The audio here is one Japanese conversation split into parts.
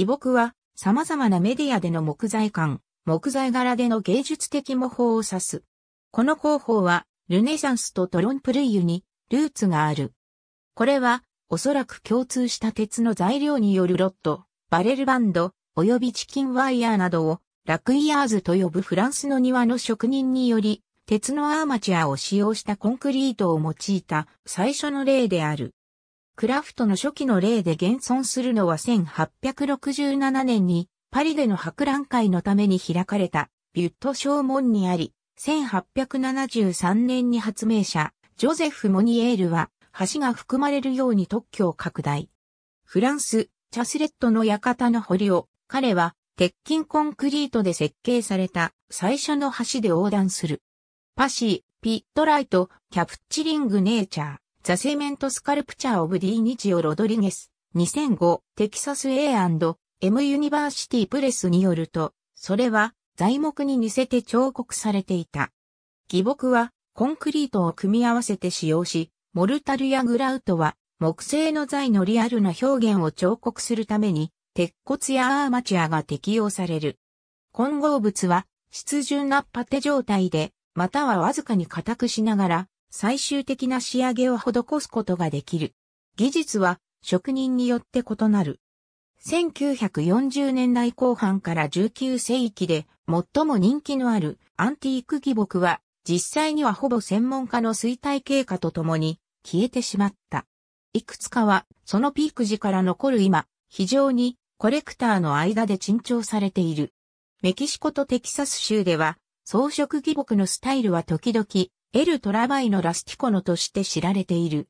義木は様々なメディアでの木材感、木材柄での芸術的模倣を指す。この工法はルネサンスとトロンプルイユにルーツがある。これはおそらく共通した鉄の材料によるロット、バレルバンド、及びチキンワイヤーなどをラクイヤーズと呼ぶフランスの庭の職人により鉄のアーマチュアを使用したコンクリートを用いた最初の例である。クラフトの初期の例で現存するのは1867年にパリでの博覧会のために開かれたビュット小門にあり、1873年に発明者ジョゼフ・モニエールは橋が含まれるように特許を拡大。フランス、チャスレットの館の堀を彼は鉄筋コンクリートで設計された最初の橋で横断する。パシー、ピットライト、キャプチリングネーチャー。ザセメントスカルプチャーオブディニチオ・ロドリゲス、2005、テキサス A&M ユニバーシティプレスによると、それは材木に似せて彫刻されていた。義木はコンクリートを組み合わせて使用し、モルタルやグラウトは木製の材のリアルな表現を彫刻するために、鉄骨やアーマチュアが適用される。混合物は、湿潤なパテ状態で、またはわずかに固くしながら、最終的な仕上げを施すことができる。技術は職人によって異なる。1940年代後半から19世紀で最も人気のあるアンティーク義木は実際にはほぼ専門家の衰退経過とともに消えてしまった。いくつかはそのピーク時から残る今、非常にコレクターの間で珍重されている。メキシコとテキサス州では装飾義木のスタイルは時々エル・トラバイのラスティコノとして知られている。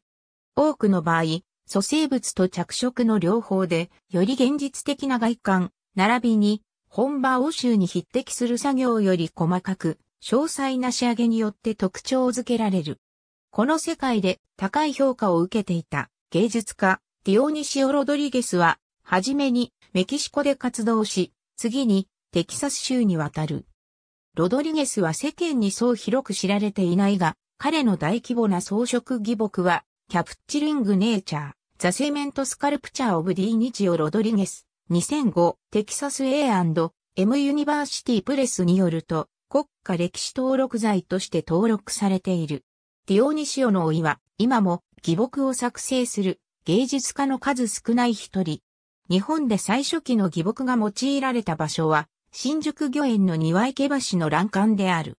多くの場合、蘇生物と着色の両方で、より現実的な外観、並びに、本場欧州に匹敵する作業より細かく、詳細な仕上げによって特徴づけられる。この世界で高い評価を受けていた芸術家、ディオニシオ・ロドリゲスは、はじめにメキシコで活動し、次にテキサス州に渡る。ロドリゲスは世間にそう広く知られていないが、彼の大規模な装飾義木は、キャプチリングネイチャー、ザセメントスカルプチャーオブディニチオ・ロドリゲス、2005、テキサス A&M ユニバーシティプレスによると、国家歴史登録財として登録されている。ディオニシオの老いは、今も、義木を作成する、芸術家の数少ない一人。日本で最初期の義木が用いられた場所は、新宿御苑の庭池橋の欄干である。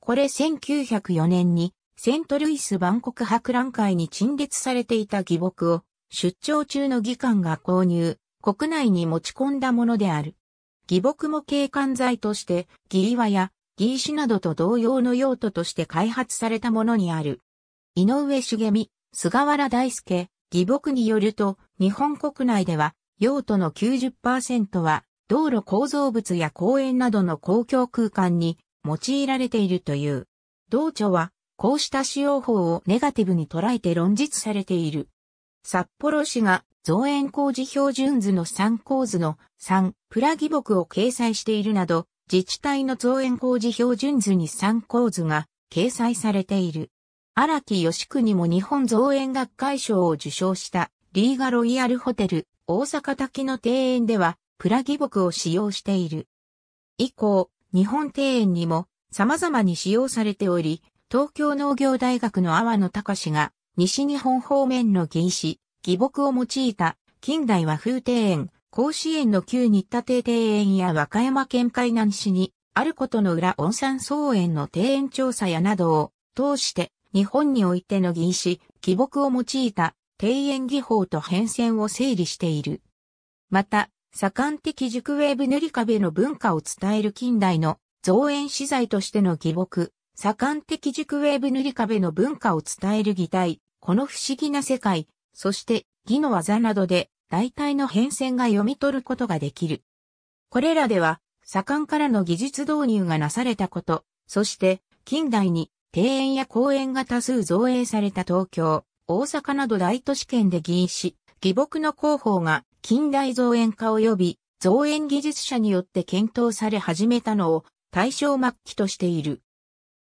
これ1904年にセントルイス万国博覧会に陳列されていた義木を出張中の議官が購入、国内に持ち込んだものである。義木も景観材として義岩や義石などと同様の用途として開発されたものにある。井上茂美、菅原大輔、義木によると日本国内では用途の90%は道路構造物や公園などの公共空間に用いられているという。同庁は、こうした使用法をネガティブに捉えて論述されている。札幌市が造園工事標準図の3構図の3プラ義木を掲載しているなど、自治体の造園工事標準図に3構図が掲載されている。荒木義国も日本造園学会賞を受賞したリーガロイヤルホテル大阪滝の庭園ではプラギ木を使用している。以降、日本庭園にも様々に使用されており、東京農業大学の阿波野隆が西日本方面の銀紙、義木を用いた近代和風庭園、甲子園の旧日田庭園や和歌山県海南市にあることの裏温山草園の庭園調査やなどを通して日本においての銀紙、義木を用いた庭園技法と変遷を整理している。また、左官的軸ウェーブ塗り壁の文化を伝える近代の造園資材としての義木、左官的軸ウェーブ塗り壁の文化を伝える擬態、この不思議な世界、そして義の技などで大体の変遷が読み取ることができる。これらでは、左官からの技術導入がなされたこと、そして近代に庭園や公園が多数造営された東京、大阪など大都市圏で議員し、義木の広報が近代造園家及び造園技術者によって検討され始めたのを大正末期としている。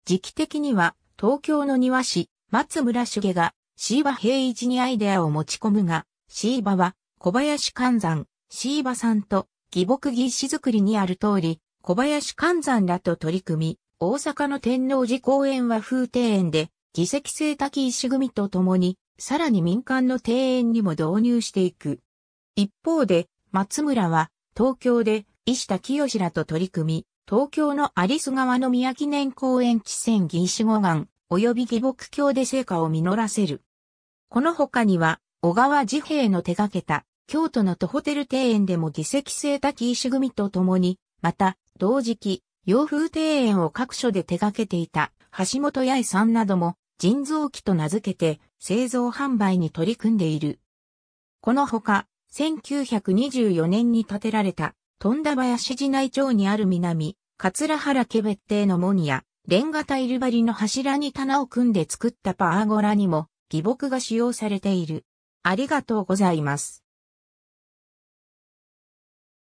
時期的には東京の庭師松村家が椎葉平一にアイデアを持ち込むが、椎葉は小林寛山、椎葉さんと義木技づ作りにある通り、小林寛山らと取り組み、大阪の天王寺公園和風庭園で、議席制滝石組と共に、さらに民間の庭園にも導入していく。一方で、松村は、東京で、石田清らと取り組み、東京の有栖川の宮記念公園地線銀四護岩、及び義木橋で成果を実らせる。この他には、小川治兵衛の手掛けた、京都の都ホテル庭園でも議席制滝石組と共に、また、同時期、洋風庭園を各所で手掛けていた、橋本八重さんなども、人造機と名付けて、製造販売に取り組んでいる。この他、1924年に建てられた、富田林寺内町にある南、桂原家別邸の門や、レンガタイル張りの柱に棚を組んで作ったパーゴラにも、義木が使用されている。ありがとうございます。